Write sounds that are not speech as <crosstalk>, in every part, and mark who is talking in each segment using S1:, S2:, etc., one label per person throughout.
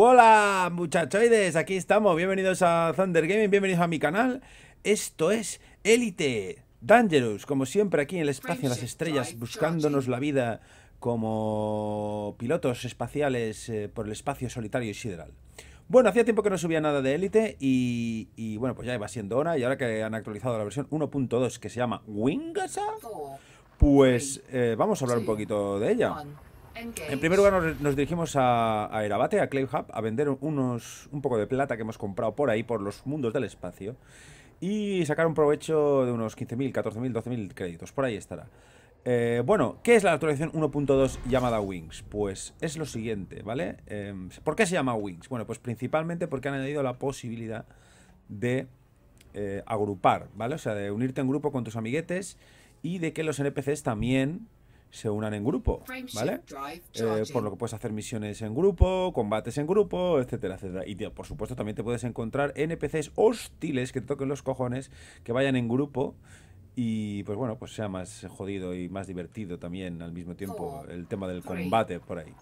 S1: Hola muchachoides, aquí estamos, bienvenidos a Thunder Gaming, bienvenidos a mi canal Esto es Elite Dangerous, como siempre aquí en el espacio, en las estrellas, buscándonos la vida como pilotos espaciales eh, por el espacio solitario y sideral bueno, hacía tiempo que no subía nada de Elite y, bueno, pues ya iba siendo hora y ahora que han actualizado la versión 1.2 que se llama Wingasa, oh, pues eh, vamos a hablar un poquito de ella. En primer lugar nos, dirigimos a, a, Erabate, a Clave Hub, a vender unos, un poco de plata que hemos comprado por ahí, por los mundos del espacio, y sacar un provecho de unos 15.000, 14.000, 12.000 créditos, por ahí estará. Eh, bueno, ¿qué es la actualización 1.2 llamada Wings? Pues es lo siguiente, ¿vale? Em, ¿Por qué se llama Wings? Bueno, pues principalmente porque han añadido la posibilidad de eh, agrupar, ¿vale? O sea, de unirte en grupo con tus amiguetes y de que los NPCs también se unan en grupo, ¿vale? Eh, por lo que puedes hacer misiones en grupo, combates en grupo, etcétera, etcétera. Y por supuesto también te puedes encontrar NPCs hostiles que te toquen los cojones, que vayan en grupo y pues bueno, pues sea más jodido y más divertido también al mismo tiempo el tema del combate por ahí.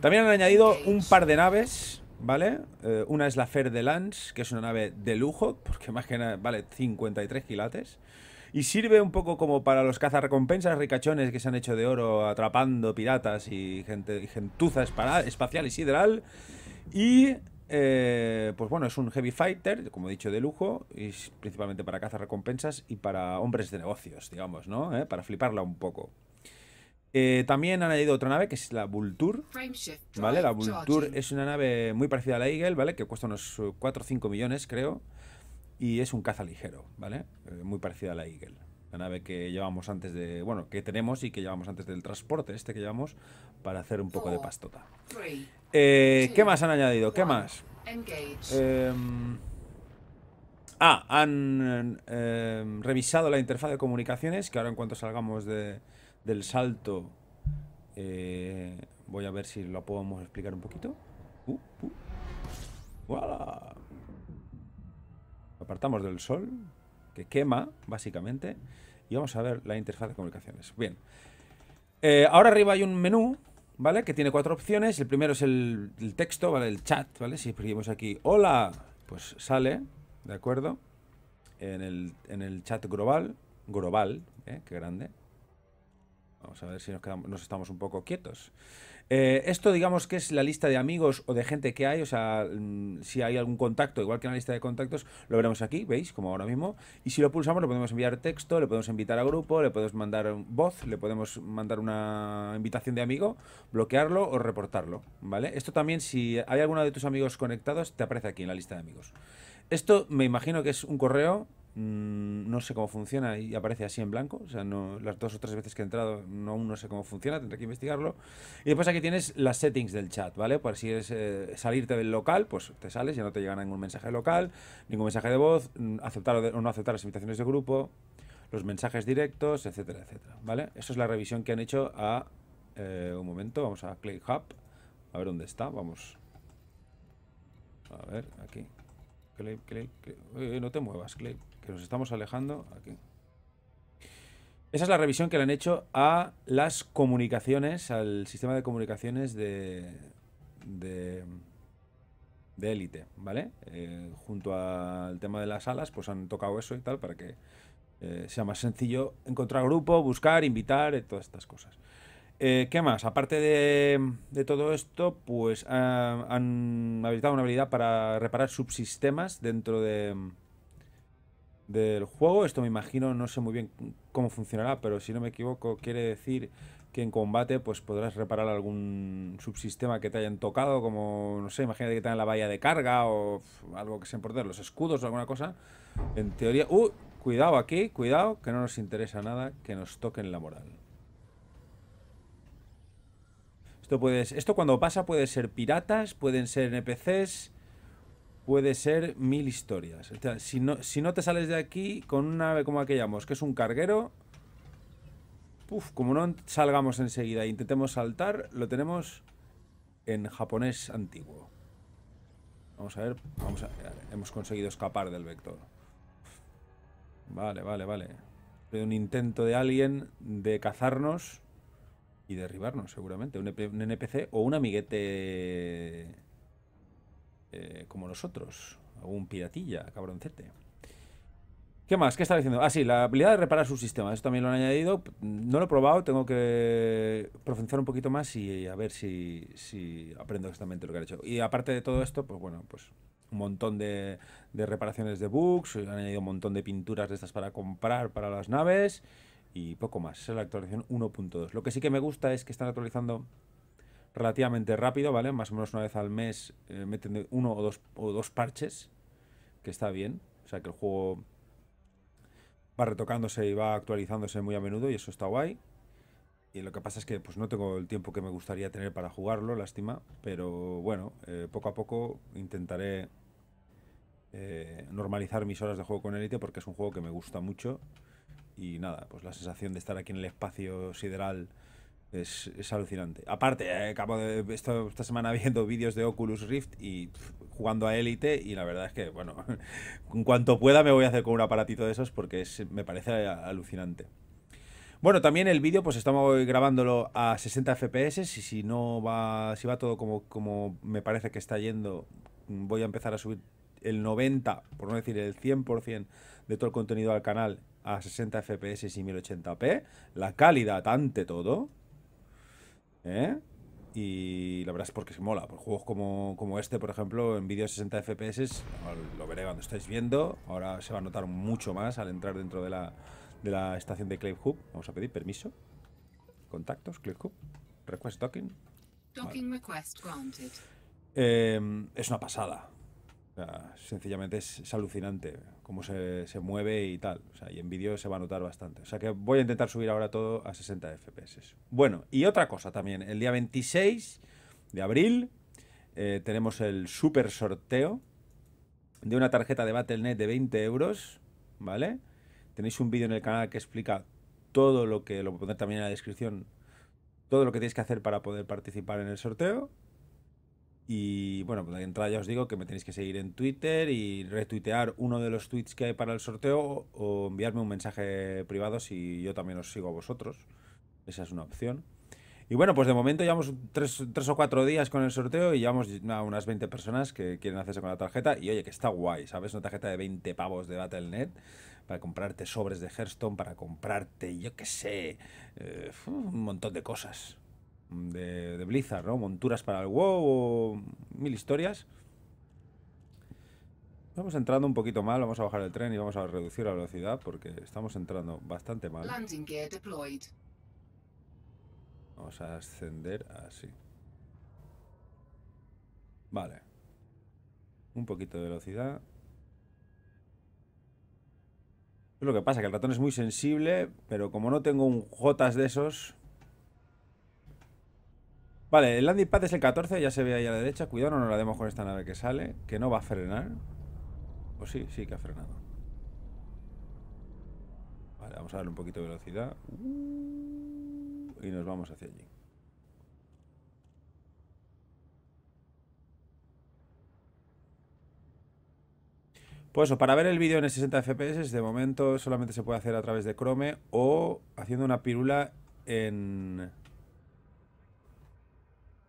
S1: También han añadido un par de naves, ¿vale? Eh, una es la Fer de Lance, que es una nave de lujo, <laughs> porque más que nada vale 53 kilates y sirve un poco como para los cazarrecompensas ricachones que se han hecho de oro atrapando piratas y gente y gentuza espacial y sideral. Y eh, pues bueno, es un heavy fighter, como he dicho, de lujo, y principalmente para cazarrecompensas y para hombres de negocios, digamos, ¿no? ¿Eh? Para fliparla un poco. Eh, también han añadido otra nave que es la Vulture. ¿Vale? La Vultur es una nave muy parecida a la Eagle, ¿vale? Que cuesta unos 4 o 5 millones, creo y es un caza ligero, ¿vale? Eh, muy parecida a la Eagle. La nave que llevamos antes de. Bueno, que tenemos y que llevamos antes del transporte, este que llevamos, para hacer un poco de oh, pastota. Eh, ¿Qué más han añadido? ¿Qué más? Em, ah, han em, revisado la interfaz de comunicaciones, que ahora en cuanto salgamos del salto. Eh, voy a ver si lo podemos explicar un poquito. Uh, uh apartamos del sol, que quema, básicamente, y vamos a ver la interfaz de comunicaciones. Bien. Eh, ahora arriba hay un menú, ¿vale? Que tiene cuatro opciones. El primero es el, texto, ¿vale? El chat, ¿vale? Si escribimos aquí, hola, pues sale, ¿de acuerdo? En el, en el chat global, global, ¿eh? Qué grande. Vamos a ver si nos, quedamos, nos estamos un poco quietos. Eh, esto digamos que es la lista de amigos o de gente que hay, o sea, mm, si hay algún contacto, igual que en la lista de contactos, lo veremos aquí, ¿veis? Como ahora mismo. Y si lo pulsamos, le podemos enviar texto, le podemos invitar a grupo, le podemos mandar voz, le podemos mandar una invitación de amigo, bloquearlo o reportarlo, ¿vale? Esto también, si hay alguno de tus amigos conectados, te aparece aquí en la lista de amigos. Esto me imagino que es un correo Mm, no sé cómo funciona y aparece así en blanco. O sea, no, las dos o tres veces que he entrado no, aún no sé cómo funciona, tendré que investigarlo. Y después aquí tienes las settings del chat, ¿vale? Por si es eh, salirte del local, pues te sales, ya no te llega ningún mensaje local, ningún mensaje de voz, mm, aceptar o, no aceptar las invitaciones de grupo, los mensajes directos, etcétera, etcétera, ¿vale? Eso es la revisión que han hecho a... Eh, un momento, vamos a hub A ver dónde está, vamos. A ver, aquí. Eh, no te muevas, que nos estamos alejando aquí. Esa es la revisión que le han hecho a las comunicaciones, al sistema de comunicaciones de. de. élite, ¿vale? Eh, junto al tema de las alas, pues han tocado eso y tal, para que eh, sea más sencillo encontrar grupo, buscar, invitar, todas estas cosas. Eh, ¿Qué más? Aparte de, todo esto, pues ah, han habilitado una habilidad para reparar subsistemas dentro de, del juego. Esto me imagino, no sé muy bien cómo funcionará, pero si no me equivoco, quiere decir que en combate pues podrás reparar algún subsistema que te hayan tocado, como, no sé, imagínate que en la valla de carga o algo que se importe, los escudos o alguna cosa. En teoría... ¡Uh! Cuidado aquí, cuidado, que no nos interesa nada que nos toquen la moral. Esto, esto cuando pasa puede ser piratas, pueden ser NPCs, puede ser mil historias. si, no, si no te sales de aquí con una nave como llamamos? que es un carguero, como no salgamos enseguida e intentemos saltar, lo tenemos en japonés antiguo. Vamos a ver, vamos a Hemos conseguido escapar del vector. Vale, vale, vale. un intento de alguien de cazarnos. Y derribarnos, seguramente. Un, e NPC o un amiguete eh, como nosotros. O un piratilla, cabroncete. ¿Qué más? ¿Qué está diciendo? Ah, sí, la habilidad de reparar sus sistemas. Eso también lo han añadido. No lo he probado, tengo que profundizar un poquito más y a ver si, si aprendo exactamente lo que han hecho. Y aparte de todo esto, pues bueno, pues un montón de, de reparaciones de bugs, han añadido un montón de pinturas de estas para comprar para las naves y poco más. es la actualización 1.2. Lo que sí que me gusta es que están actualizando relativamente rápido, ¿vale? Más o menos una vez al mes eh, meten uno o dos, o dos parches, que está bien. O sea que el juego va retocándose y va actualizándose muy a menudo y eso está guay. Y lo que pasa es que pues no tengo el tiempo que me gustaría tener para jugarlo, lástima. Pero bueno, eh, poco a poco intentaré eh, normalizar mis horas de juego con Elite porque es un juego que me gusta mucho y nada, pues la sensación de estar aquí en el espacio sideral es, alucinante. Aparte, eh, acabo de esta semana <laughs> viendo vídeos de Oculus Rift y jugando a Elite y la verdad es que, bueno, en <laughs> cuanto pueda me voy a hacer con un aparatito de esos porque me parece alucinante. Bueno, también el vídeo, pues estamos grabándolo a 60 FPS. Y si no va. Si va todo como, como me parece que está yendo, voy a empezar a subir el 90, por no decir el 100% de todo el contenido al canal a 60 FPS y 1080p. La calidad ante todo. ¿Eh? Y la verdad es porque se mola. Por juegos como, este, por ejemplo, en vídeo 60 FPS, lo veré cuando estáis viendo. Ahora se va a notar mucho más al entrar dentro de la, estación de Clip Vamos a pedir permiso. Contactos, Clayhook Request Docking. Docking request granted. Em, es una pasada sencillamente es, alucinante cómo se, mueve y tal. y en vídeo se va a notar bastante. O sea que voy a intentar subir ahora todo a 60 FPS. Bueno, y otra cosa también. El día 26 de abril eh, tenemos el super sorteo de una tarjeta de Battle.net de 20 euros, ¿vale? Tenéis un vídeo en el canal que explica todo lo que, lo voy a poner también en la descripción, todo lo que tenéis que hacer para poder participar en el sorteo. Y bueno, pues de entrada ya os digo que me tenéis que seguir en Twitter y retuitear uno de los tweets que hay para el sorteo o enviarme un mensaje privado si yo también os sigo a vosotros. Esa es una opción. Y bueno, pues de momento llevamos tres, o cuatro días con el sorteo y llevamos a unas 20 personas que quieren hacerse con la tarjeta. Y oye, que está guay, ¿sabes? Una tarjeta de 20 pavos de Battle.net para comprarte sobres de Hearthstone, para comprarte, yo qué sé, eh, un montón de cosas de, Blizzard, ¿no? Monturas para el WoW, mil historias. Vamos entrando un poquito mal, vamos a bajar el tren y vamos a reducir la velocidad porque estamos entrando bastante mal. Vamos a ascender así. Vale. Un poquito de velocidad. lo que pasa, que el ratón es muy sensible, pero como no tengo un Jotas de esos, Vale, el landing pad es el 14, ya se ve ahí a la derecha. Cuidado, no nos la demos con esta nave que sale, que no va a frenar. O sí, sí que ha frenado. Vale, vamos a darle un poquito de velocidad. Uh, y nos vamos hacia allí. Pues eso, para ver el vídeo en el 60 FPS, de momento solamente se puede hacer a través de Chrome o haciendo una pirula en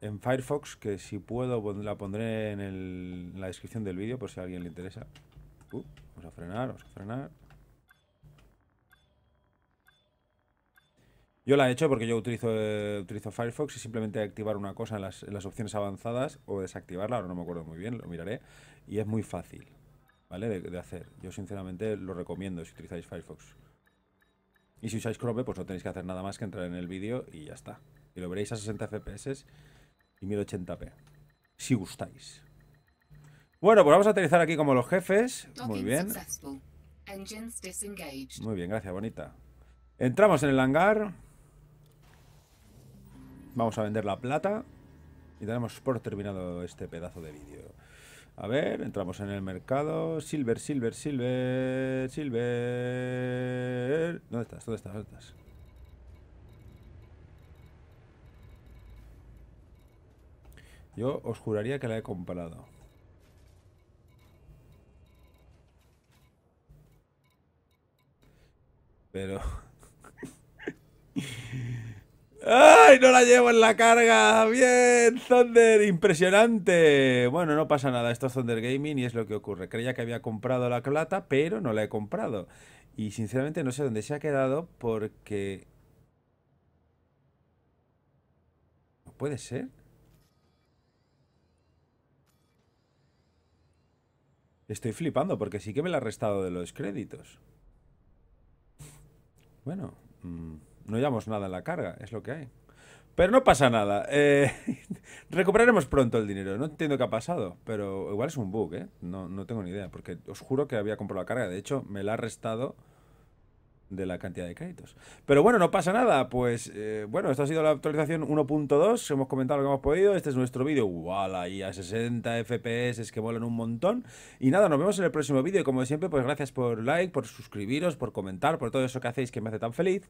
S1: en Firefox, que si puedo la pondré en, la descripción del vídeo por si a alguien le interesa. Uh, vamos a frenar, vamos a frenar. Yo la he hecho porque yo utilizo, eh, utilizo Firefox y simplemente activar una cosa en las, opciones avanzadas o desactivarla, ahora no me acuerdo muy bien, lo miraré. Y es muy fácil, ¿vale? De, hacer. Yo sinceramente lo recomiendo si utilizáis Firefox. Y si usáis Chrome, pues no tenéis que hacer nada más que entrar en el vídeo y ya está. Y lo veréis a 60 FPS 1080p. Si gustáis. Bueno, pues vamos a aterrizar aquí como los jefes. Muy bien. Muy bien, gracias, bonita. Entramos en el hangar. Vamos a vender la plata. Y tenemos por terminado este pedazo de vídeo. A ver, entramos en el mercado. Silver, silver, silver, silver. ¿Dónde estás? ¿Dónde estás? ¿Dónde estás? Yo os juraría que la he comprado. Pero... <laughs> ¡Ay! ¡No la llevo en la carga! ¡Bien! ¡Thunder! ¡Impresionante! Bueno, no pasa nada. Esto es Thunder Gaming y es lo que ocurre. Creía que había comprado la plata, pero no la he comprado. Y sinceramente no sé dónde se ha quedado porque... ¿No puede ser? Estoy flipando porque sí que me la ha restado de los créditos. Bueno, mm, no llevamos nada en la carga, es lo que hay. Pero no pasa nada. Eh, <laughs> recuperaremos pronto el dinero. No entiendo qué ha pasado, pero igual es un bug, ¿eh? No, no tengo ni idea, porque os juro que había comprado la carga. De hecho, me la ha restado de la cantidad de créditos. Pero bueno, no pasa nada. Pues eh, bueno, esta ha sido la actualización 1.2. Hemos comentado lo que hemos podido. Este es nuestro vídeo. ¡Wala! Ahí a 60 FPS es que vuelan un montón. Y nada, nos vemos en el próximo vídeo. Y como siempre, pues gracias por like, por suscribiros, por comentar, por todo eso que hacéis que me hace tan feliz.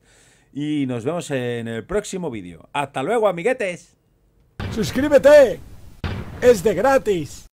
S1: Y nos vemos en el próximo vídeo. ¡Hasta luego, amiguetes! ¡Suscríbete! ¡Es de gratis!